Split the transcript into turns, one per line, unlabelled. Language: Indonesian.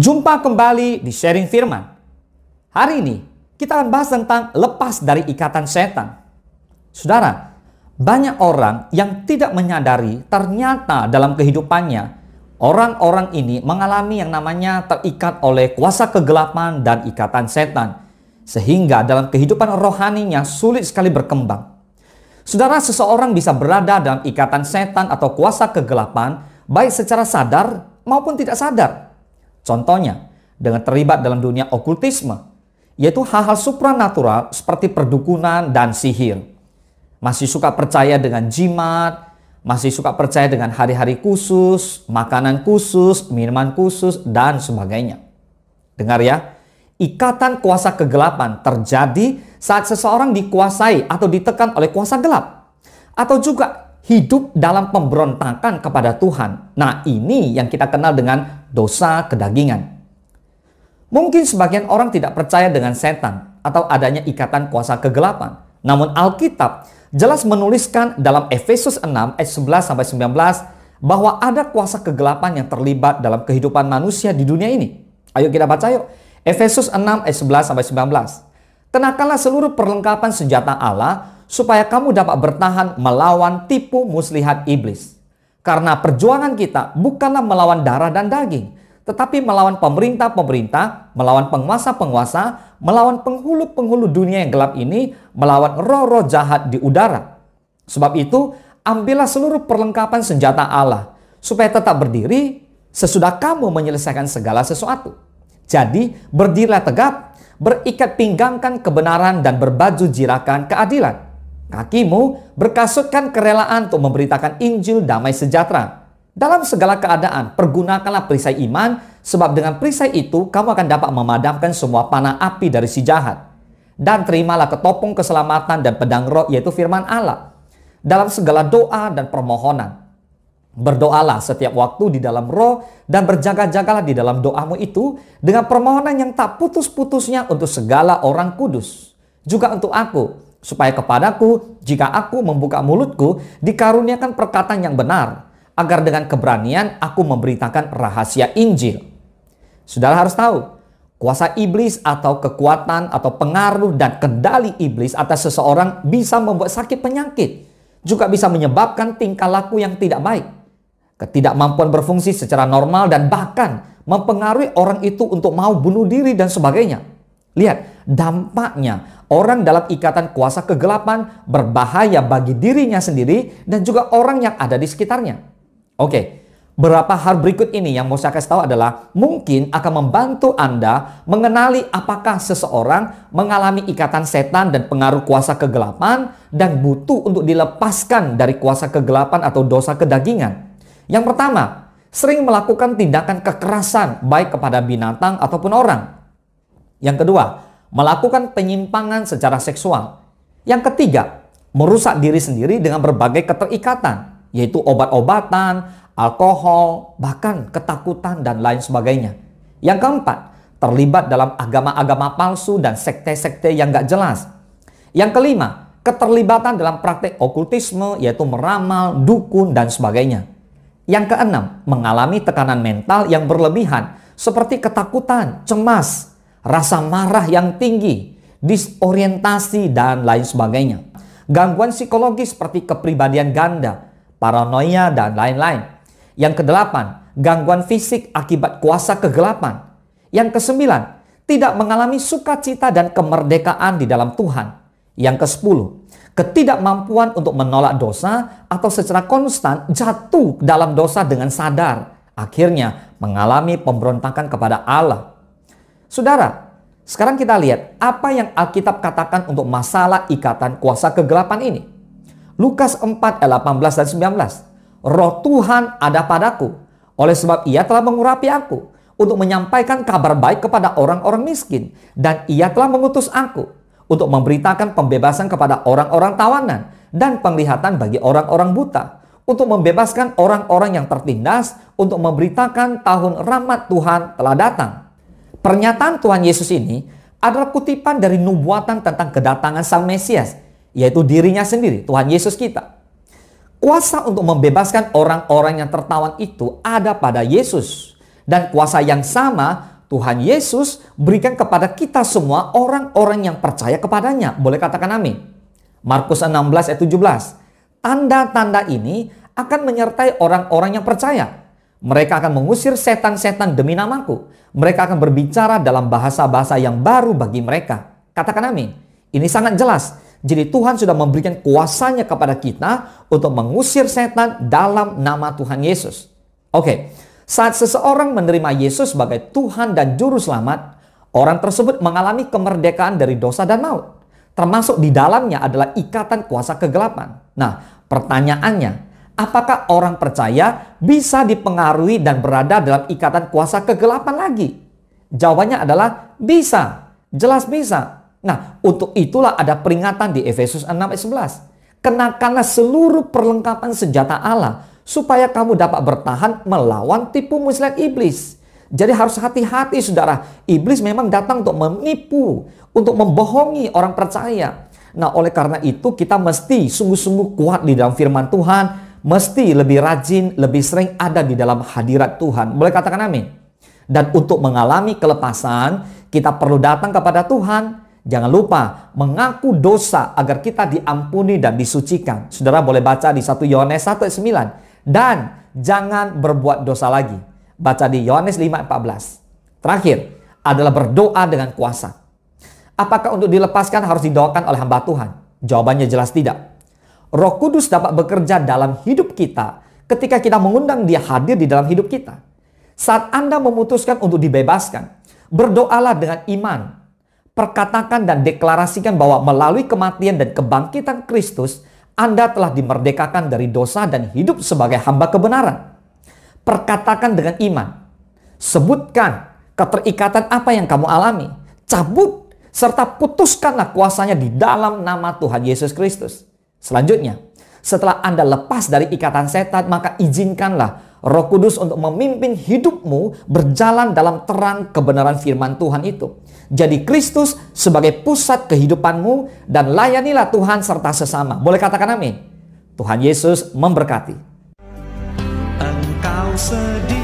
Jumpa kembali di sharing firman. Hari ini kita akan bahas tentang lepas dari ikatan setan. Saudara, banyak orang yang tidak menyadari ternyata dalam kehidupannya orang-orang ini mengalami yang namanya terikat oleh kuasa kegelapan dan ikatan setan. Sehingga dalam kehidupan rohaninya sulit sekali berkembang. Saudara, seseorang bisa berada dalam ikatan setan atau kuasa kegelapan baik secara sadar maupun tidak sadar. Contohnya, dengan terlibat dalam dunia okultisme, yaitu hal-hal supranatural seperti perdukunan dan sihir. Masih suka percaya dengan jimat, masih suka percaya dengan hari-hari khusus, makanan khusus, minuman khusus, dan sebagainya. Dengar ya, ikatan kuasa kegelapan terjadi saat seseorang dikuasai atau ditekan oleh kuasa gelap. Atau juga hidup dalam pemberontakan kepada Tuhan. Nah, ini yang kita kenal dengan dosa kedagingan. Mungkin sebagian orang tidak percaya dengan setan atau adanya ikatan kuasa kegelapan. Namun Alkitab jelas menuliskan dalam Efesus 6 ayat 11 sampai 19 bahwa ada kuasa kegelapan yang terlibat dalam kehidupan manusia di dunia ini. Ayo kita baca yuk. Efesus 6 ayat 11 sampai 19. Kenakanlah seluruh perlengkapan senjata Allah supaya kamu dapat bertahan melawan tipu muslihat iblis. Karena perjuangan kita bukanlah melawan darah dan daging, tetapi melawan pemerintah-pemerintah, melawan penguasa-penguasa, melawan penghulu-penghulu dunia yang gelap ini, melawan roh-roh jahat di udara. Sebab itu, ambillah seluruh perlengkapan senjata Allah, supaya tetap berdiri sesudah kamu menyelesaikan segala sesuatu. Jadi, berdirilah tegap, berikat pinggangkan kebenaran dan berbaju jirakan keadilan Kakimu berkasutkan kerelaan untuk memberitakan Injil damai sejahtera. Dalam segala keadaan, pergunakanlah perisai iman, sebab dengan perisai itu kamu akan dapat memadamkan semua panah api dari si jahat. Dan terimalah ketopong keselamatan dan pedang roh yaitu firman Allah. Dalam segala doa dan permohonan. Berdoalah setiap waktu di dalam roh dan berjaga-jagalah di dalam doamu itu dengan permohonan yang tak putus-putusnya untuk segala orang kudus. Juga untuk aku, supaya kepadaku jika aku membuka mulutku dikaruniakan perkataan yang benar agar dengan keberanian aku memberitakan rahasia Injil. Saudara harus tahu, kuasa iblis atau kekuatan atau pengaruh dan kendali iblis atas seseorang bisa membuat sakit penyakit, juga bisa menyebabkan tingkah laku yang tidak baik. Ketidakmampuan berfungsi secara normal dan bahkan mempengaruhi orang itu untuk mau bunuh diri dan sebagainya. Lihat, dampaknya orang dalam ikatan kuasa kegelapan berbahaya bagi dirinya sendiri dan juga orang yang ada di sekitarnya. Oke, berapa hal berikut ini yang mau saya kasih tahu adalah mungkin akan membantu Anda mengenali apakah seseorang mengalami ikatan setan dan pengaruh kuasa kegelapan dan butuh untuk dilepaskan dari kuasa kegelapan atau dosa kedagingan. Yang pertama, sering melakukan tindakan kekerasan baik kepada binatang ataupun orang. Yang kedua, melakukan penyimpangan secara seksual. Yang ketiga, merusak diri sendiri dengan berbagai keterikatan, yaitu obat-obatan, alkohol, bahkan ketakutan dan lain sebagainya. Yang keempat, terlibat dalam agama-agama palsu dan sekte-sekte yang gak jelas. Yang kelima, keterlibatan dalam praktek okultisme yaitu meramal, dukun, dan sebagainya. Yang keenam, mengalami tekanan mental yang berlebihan seperti ketakutan, cemas, rasa marah yang tinggi, disorientasi, dan lain sebagainya. Gangguan psikologis seperti kepribadian ganda, paranoia, dan lain-lain. Yang kedelapan, gangguan fisik akibat kuasa kegelapan. Yang kesembilan, tidak mengalami sukacita dan kemerdekaan di dalam Tuhan. Yang ke-10, ketidakmampuan untuk menolak dosa atau secara konstan jatuh dalam dosa dengan sadar. Akhirnya mengalami pemberontakan kepada Allah. Saudara, sekarang kita lihat apa yang Alkitab katakan untuk masalah ikatan kuasa kegelapan ini. Lukas 4 ayat 18 dan 19. Roh Tuhan ada padaku, oleh sebab ia telah mengurapi aku untuk menyampaikan kabar baik kepada orang-orang miskin dan ia telah mengutus aku untuk memberitakan pembebasan kepada orang-orang tawanan dan penglihatan bagi orang-orang buta untuk membebaskan orang-orang yang tertindas untuk memberitakan tahun rahmat Tuhan telah datang. Pernyataan Tuhan Yesus ini adalah kutipan dari nubuatan tentang kedatangan Sang Mesias, yaitu dirinya sendiri, Tuhan Yesus kita. Kuasa untuk membebaskan orang-orang yang tertawan itu ada pada Yesus. Dan kuasa yang sama Tuhan Yesus berikan kepada kita semua orang-orang yang percaya kepadanya. Boleh katakan amin. Markus 16 ayat 17. Tanda-tanda ini akan menyertai orang-orang yang percaya mereka akan mengusir setan-setan demi namaku. Mereka akan berbicara dalam bahasa-bahasa yang baru bagi mereka. Katakan amin. Ini sangat jelas. Jadi Tuhan sudah memberikan kuasanya kepada kita untuk mengusir setan dalam nama Tuhan Yesus. Oke, saat seseorang menerima Yesus sebagai Tuhan dan Juru Selamat, orang tersebut mengalami kemerdekaan dari dosa dan maut. Termasuk di dalamnya adalah ikatan kuasa kegelapan. Nah, pertanyaannya, apakah orang percaya bisa dipengaruhi dan berada dalam ikatan kuasa kegelapan lagi? Jawabannya adalah bisa, jelas bisa. Nah, untuk itulah ada peringatan di Efesus 6 ayat 11. Kenakanlah seluruh perlengkapan senjata Allah supaya kamu dapat bertahan melawan tipu muslihat iblis. Jadi harus hati-hati saudara. Iblis memang datang untuk menipu, untuk membohongi orang percaya. Nah oleh karena itu kita mesti sungguh-sungguh kuat di dalam firman Tuhan mesti lebih rajin, lebih sering ada di dalam hadirat Tuhan. Boleh katakan amin. Dan untuk mengalami kelepasan, kita perlu datang kepada Tuhan. Jangan lupa mengaku dosa agar kita diampuni dan disucikan. Saudara boleh baca di 1 Yohanes 1 ayat 9. Dan jangan berbuat dosa lagi. Baca di Yohanes 5 ayat 14. Terakhir adalah berdoa dengan kuasa. Apakah untuk dilepaskan harus didoakan oleh hamba Tuhan? Jawabannya jelas tidak. Roh Kudus dapat bekerja dalam hidup kita ketika kita mengundang Dia hadir di dalam hidup kita. Saat Anda memutuskan untuk dibebaskan, berdoalah dengan iman. Perkatakan dan deklarasikan bahwa melalui kematian dan kebangkitan Kristus, Anda telah dimerdekakan dari dosa dan hidup sebagai hamba kebenaran. Perkatakan dengan iman. Sebutkan keterikatan apa yang kamu alami. Cabut serta putuskanlah kuasanya di dalam nama Tuhan Yesus Kristus. Selanjutnya, setelah Anda lepas dari ikatan setan, maka izinkanlah Roh Kudus untuk memimpin hidupmu berjalan dalam terang kebenaran firman Tuhan itu. Jadi Kristus sebagai pusat kehidupanmu dan layanilah Tuhan serta sesama. Boleh katakan amin. Tuhan Yesus memberkati. Engkau sedih